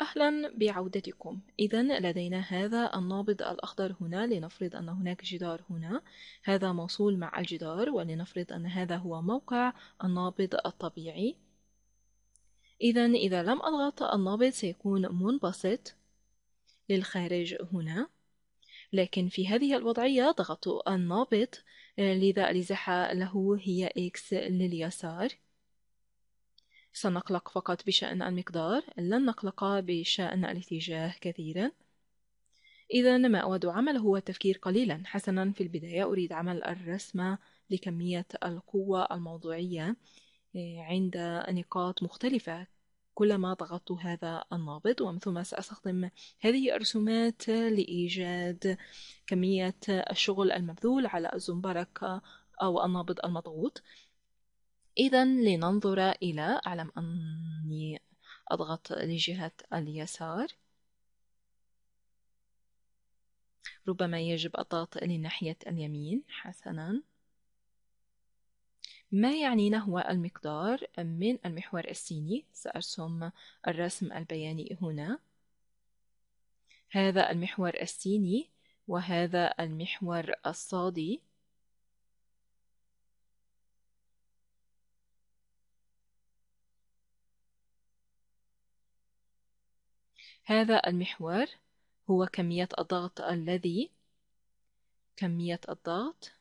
أهلا بعودتكم إذا لدينا هذا النابض الأخضر هنا لنفرض أن هناك جدار هنا هذا موصول مع الجدار ولنفرض أن هذا هو موقع النابض الطبيعي إذا إذا لم أضغط النابض سيكون منبسط للخارج هنا لكن في هذه الوضعية ضغط النابض لذا الازاحة له هي إكس لليسار سنقلق فقط بشأن المقدار لن نقلق بشأن الاتجاه كثيرا إذا ما أود عمله هو التفكير قليلا حسنا في البداية أريد عمل الرسمة لكمية القوة الموضوعية إيه، عند نقاط مختلفة كلما ضغطت هذا النابض ومن ثم سأستخدم هذه الرسومات لإيجاد كمية الشغل المبذول على الزنبرك أو النابض المضغوط إذا لننظر إلى أعلم أني أضغط لجهة اليسار ربما يجب الضغط لناحية اليمين حسنا ما يعنينا هو المقدار من المحور السيني سأرسم الرسم البياني هنا هذا المحور السيني وهذا المحور الصادي هذا المحور هو كمية الضغط الذي كمية الضغط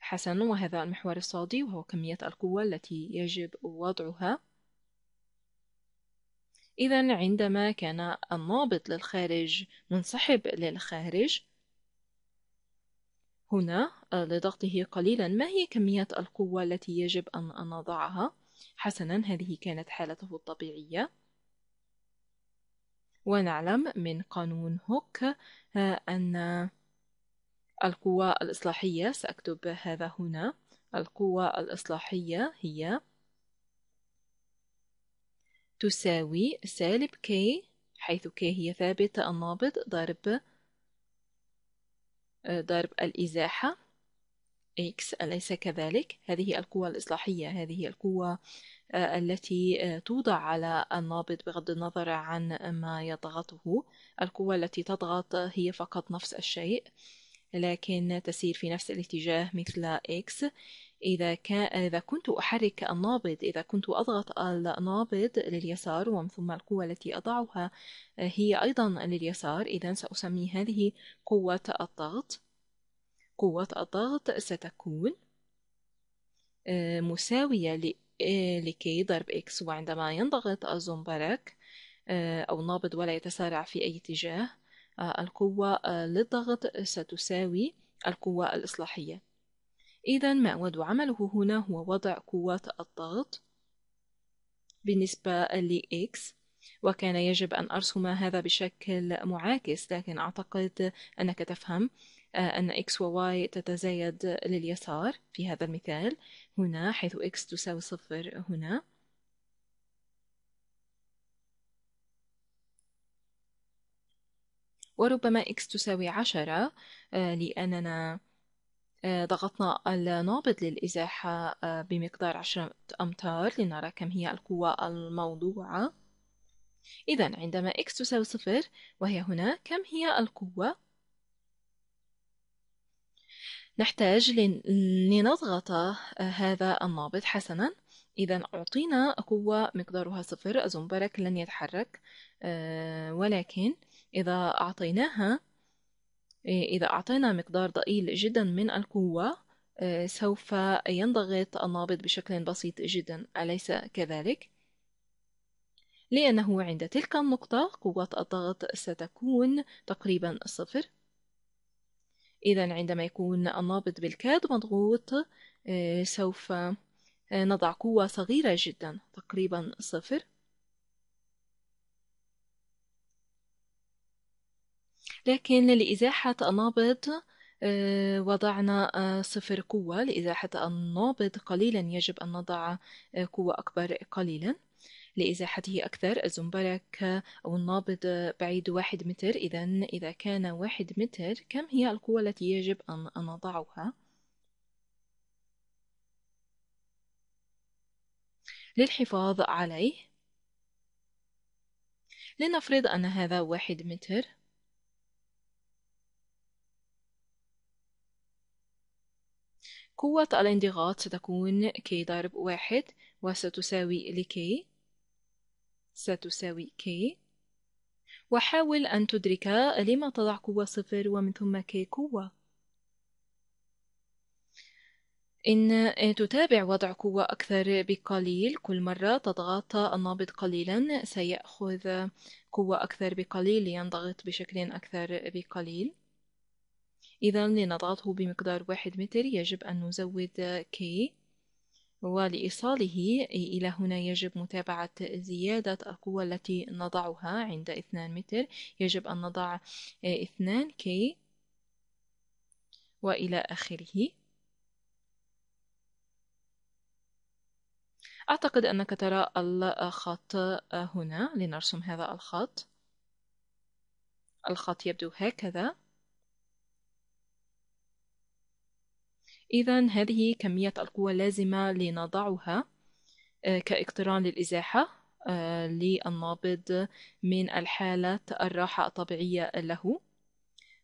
حسن وهذا المحور الصادي وهو كمية القوة التي يجب وضعها إذا عندما كان النابض للخارج منسحب للخارج هنا لضغطه قليلا ما هي كمية القوة التي يجب أن نضعها؟ حسنا هذه كانت حالته الطبيعية ونعلم من قانون هوك آه، أن القوة الإصلاحية سأكتب هذا هنا القوة الإصلاحية هي تساوي سالب k حيث k هي ثابت النابض ضرب آه، ضرب الإزاحة x أليس كذلك؟ هذه القوة الإصلاحية هذه القوة آه، التي آه، توضع على النابض بغض النظر عن ما يضغطه القوة التي تضغط هي فقط نفس الشيء لكن تسير في نفس الاتجاه مثل X إذا, كان إذا كنت أحرك النابض إذا كنت أضغط النابض لليسار ومن ثم القوة التي أضعها آه، هي أيضا لليسار إذا سأسمي هذه قوة الضغط قوة الضغط ستكون مساوية ل إيه، لكي ضرب إكس وعندما ينضغط الزنبرك آه، أو النابض ولا يتسارع في أي اتجاه آه، القوة آه، للضغط ستساوي القوة الإصلاحية إذا ما أود عمله هنا هو وضع قوة الضغط بالنسبة لإكس وكان يجب أن أرسم هذا بشكل معاكس لكن أعتقد أنك تفهم آه، أن و y تتزايد لليسار في هذا المثال هنا حيث x تساوي صفر هنا وربما x تساوي عشرة آه، لأننا آه، ضغطنا النابض للإزاحة بمقدار عشرة أمتار لنرى كم هي القوة الموضوعة إذا عندما x تساوي صفر وهي هنا كم هي القوة نحتاج لنضغط آه، هذا النابض حسنا إذا أعطينا قوة مقدارها صفر الزنبرك لن يتحرك آه، ولكن إذا أعطيناها إيه، إذا أعطينا مقدار ضئيل جدا من القوة آه، سوف ينضغط النابض بشكل بسيط جدا أليس كذلك؟ لأنه عند تلك النقطة قوة الضغط ستكون تقريبا صفر إذا عندما يكون النابض بالكاد مضغوط آه، سوف آه، نضع قوة صغيرة جدا تقريبا صفر لكن لإزاحة النابض آه، وضعنا صفر قوة لإزاحة النابض قليلا يجب أن نضع قوة أكبر قليلا لإزاحته أكثر الزنبرة أو النابض بعيد واحد متر إذا إذا كان واحد متر كم هي القوة التي يجب أن نضعها؟ للحفاظ عليه لنفرض أن هذا واحد متر قوة الانضغاط ستكون كي ضرب واحد وستساوي لكي ستساوي k وحاول أن تدرك لما تضع قوة صفر ومن ثم k قوة إن تتابع وضع قوة أكثر بقليل كل مرة تضغط النابض قليلا سيأخذ قوة أكثر بقليل لينضغط بشكل أكثر بقليل إذا لنضغطه بمقدار واحد متر يجب أن نزود كي ولإيصاله إلى هنا يجب متابعة زيادة القوة التي نضعها عند 2 متر يجب أن نضع 2 كي وإلى آخره أعتقد أنك ترى الخط هنا لنرسم هذا الخط الخط يبدو هكذا إذا هذه كمية القوة اللازمة لنضعها آه، كاقتران للإزاحة آه، للنابض من الحالة الراحة الطبيعية له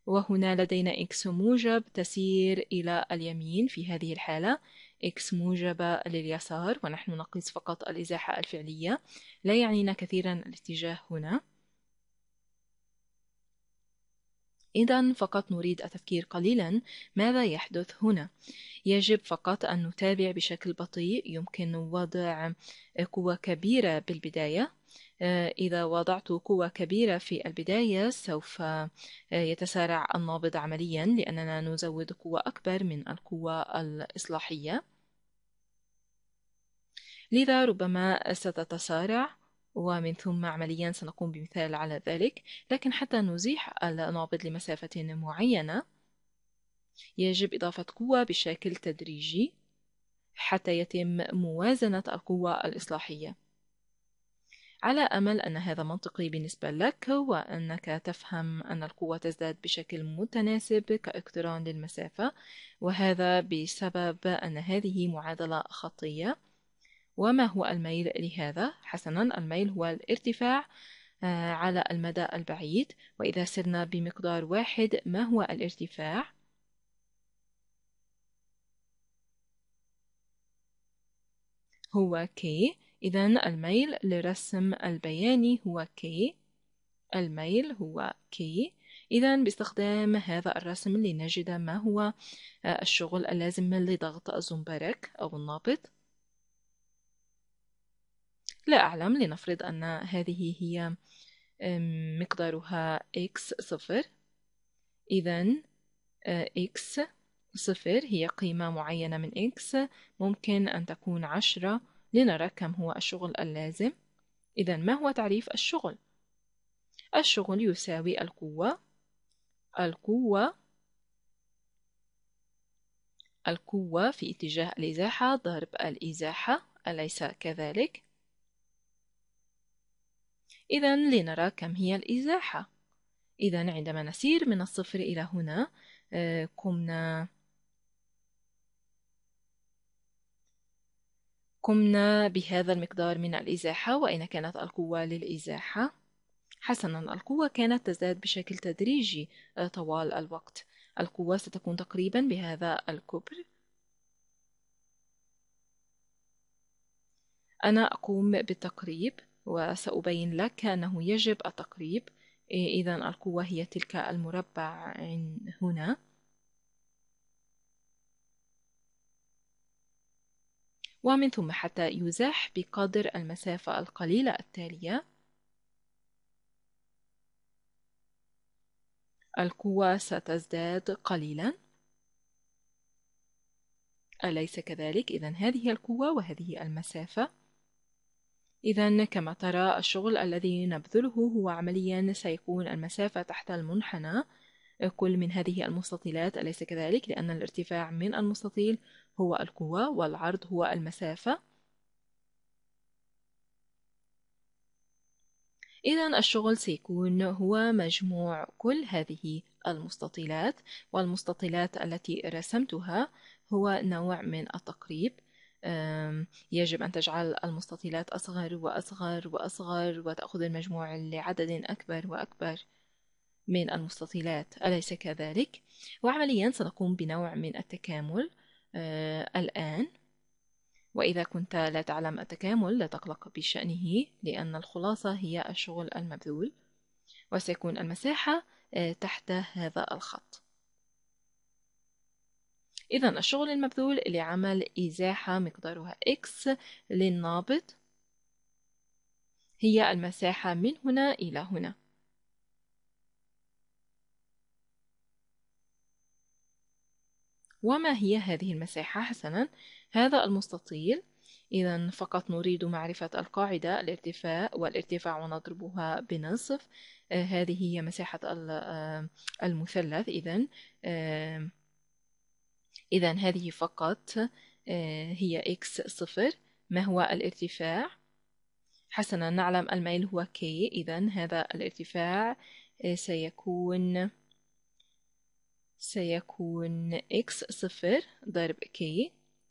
وهنا لدينا x موجب تسير إلى اليمين في هذه الحالة x موجبة لليسار ونحن نقيس فقط الإزاحة الفعلية لا يعنينا كثيرا الاتجاه هنا إذا فقط نريد التفكير قليلا ماذا يحدث هنا يجب فقط أن نتابع بشكل بطيء يمكن وضع قوة كبيرة بالبداية آه، إذا وضعت قوة كبيرة في البداية سوف آه، يتسارع النابض عمليا لأننا نزود قوة أكبر من القوة الإصلاحية لذا ربما ستتسارع ومن ثم عمليا سنقوم بمثال على ذلك لكن حتى نزيح النابض لمسافة معينة يجب إضافة قوة بشكل تدريجي حتى يتم موازنة القوة الإصلاحية على أمل أن هذا منطقي بالنسبة لك وأنك تفهم أن القوة تزداد بشكل متناسب كاقتران للمسافة وهذا بسبب أن هذه معادلة خطية وما هو الميل لهذا؟ حسنا الميل هو الارتفاع آه، على المدى البعيد وإذا سرنا بمقدار واحد ما هو الارتفاع؟ هو K إذا الميل لرسم البياني هو K الميل هو K إذا باستخدام هذا الرسم لنجد ما هو آه، الشغل اللازم لضغط الزنبرك أو النابض لا أعلم لنفرض أن هذه هي مقدارها x صفر إذا آه، x صفر هي قيمة معينة من x ممكن أن تكون عشرة لنرى كم هو الشغل اللازم إذا ما هو تعريف الشغل؟ الشغل يساوي القوة القوة القوة في اتجاه الإزاحة ضرب الإزاحة أليس كذلك؟ إذا لنرى كم هي الإزاحة إذا عندما نسير من الصفر إلى هنا آه، قمنا قمنا بهذا المقدار من الإزاحة وأين كانت القوة للإزاحة؟ حسنا القوة كانت تزداد بشكل تدريجي آه، طوال الوقت القوة ستكون تقريبا بهذا الكبر أنا أقوم بالتقريب وسأبين لك أنه يجب التقريب إيه، إذا القوة هي تلك المربع هنا ومن ثم حتى يزاح بقدر المسافة القليلة التالية القوة ستزداد قليلا أليس كذلك؟ إذا هذه القوة وهذه المسافة إذا كما ترى الشغل الذي نبذله هو عمليا سيكون المسافة تحت المنحنى كل من هذه المستطيلات أليس كذلك؟ لأن الارتفاع من المستطيل هو القوة والعرض هو المسافة إذا الشغل سيكون هو مجموع كل هذه المستطيلات والمستطيلات التي رسمتها هو نوع من التقريب يجب أن تجعل المستطيلات أصغر وأصغر وأصغر وتأخذ المجموع لعدد أكبر وأكبر من المستطيلات أليس كذلك؟ وعمليا سنقوم بنوع من التكامل آه، الآن وإذا كنت لا تعلم التكامل لا تقلق بشأنه لأن الخلاصة هي الشغل المبذول وسيكون المساحة آه، تحت هذا الخط إذا الشغل المبذول لعمل إزاحة مقدارها X للنابض هي المساحة من هنا إلى هنا وما هي هذه المساحة حسنا هذا المستطيل إذا فقط نريد معرفة القاعدة الارتفاع والارتفاع ونضربها بنصف آه هذه هي مساحة آه، المثلث إذا آه إذا هذه فقط آه، هي x صفر ما هو الارتفاع حسنا نعلم الميل هو k إذا هذا الارتفاع آه، سيكون سيكون x صفر ضرب k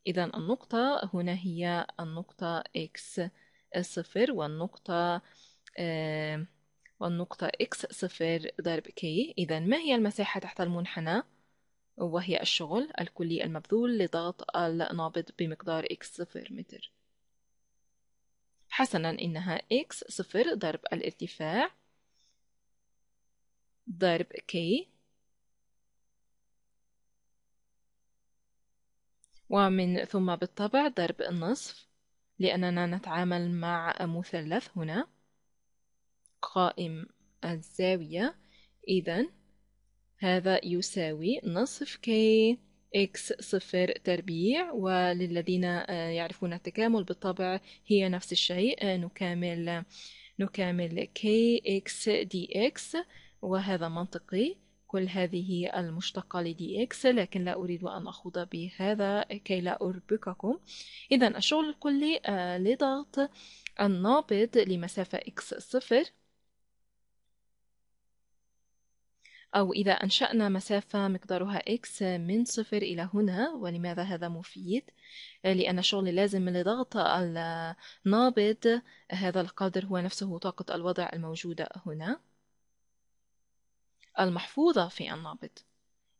إذا النقطة هنا هي النقطة x صفر والنقطة آه، والنقطة x صفر ضرب k إذا ما هي المساحة تحت المنحنى؟ وهي الشغل الكلي المبذول لضغط النابض بمقدار x صفر متر حسنا إنها x صفر ضرب الارتفاع ضرب k ومن ثم بالطبع ضرب النصف لأننا نتعامل مع مثلث هنا قائم الزاوية إذن هذا يساوي نصف كي اكس صفر تربيع وللذين آه، يعرفون التكامل بالطبع هي نفس الشيء آه، نكامل نكامل كي اكس دي اكس وهذا منطقي كل هذه المشتقة لدي اكس لكن لا أريد أن أخوض بهذا كي لا أربككم إذا الشغل الكلي آه، لضغط النابض لمسافة اكس صفر أو إذا أنشأنا مسافة مقدارها x من صفر إلى هنا ولماذا هذا مفيد؟ لأن الشغل اللازم لضغط النابض هذا القدر هو نفسه طاقة الوضع الموجودة هنا المحفوظة في النابض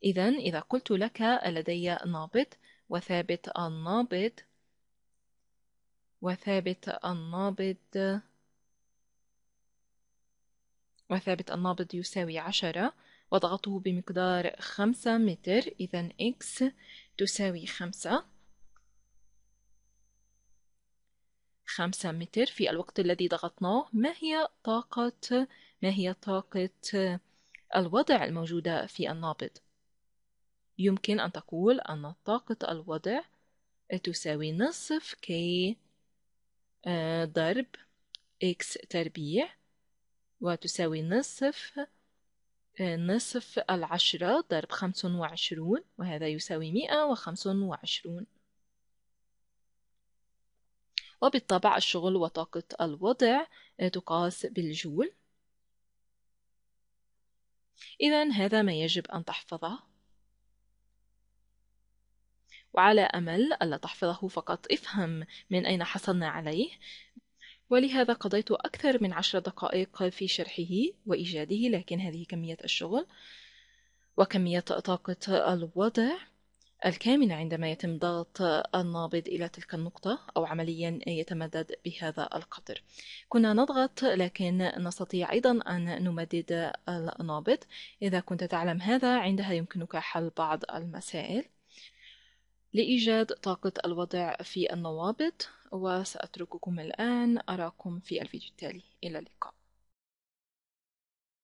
إذا إذا قلت لك لدي نابض وثابت النابض وثابت النابض وثابت النابض يساوي عشرة وضغطه بمقدار خمسة متر إذا x تساوي خمسة خمسة متر في الوقت الذي ضغطناه ما هي طاقة ما هي طاقة الوضع الموجودة في النابض يمكن أن تقول أن طاقة الوضع تساوي نصف كي آه، ضرب x تربيع وتساوي نصف نصف العشرة ضرب خمس وعشرون وهذا يساوي مئة وخمس وعشرون وبالطبع الشغل وطاقة الوضع آه، تقاس بالجول إذا هذا ما يجب أن تحفظه وعلى أمل ألا تحفظه فقط افهم من أين حصلنا عليه ولهذا قضيت أكثر من عشر دقائق في شرحه وإيجاده لكن هذه كمية الشغل وكمية طاقة الوضع الكامنة عندما يتم ضغط النابض إلى تلك النقطة أو عمليا يتمدد بهذا القدر كنا نضغط لكن نستطيع أيضا أن نمدد النابض إذا كنت تعلم هذا عندها يمكنك حل بعض المسائل لإيجاد طاقة الوضع في النوابض وسأترككم الآن أراكم في الفيديو التالي إلى اللقاء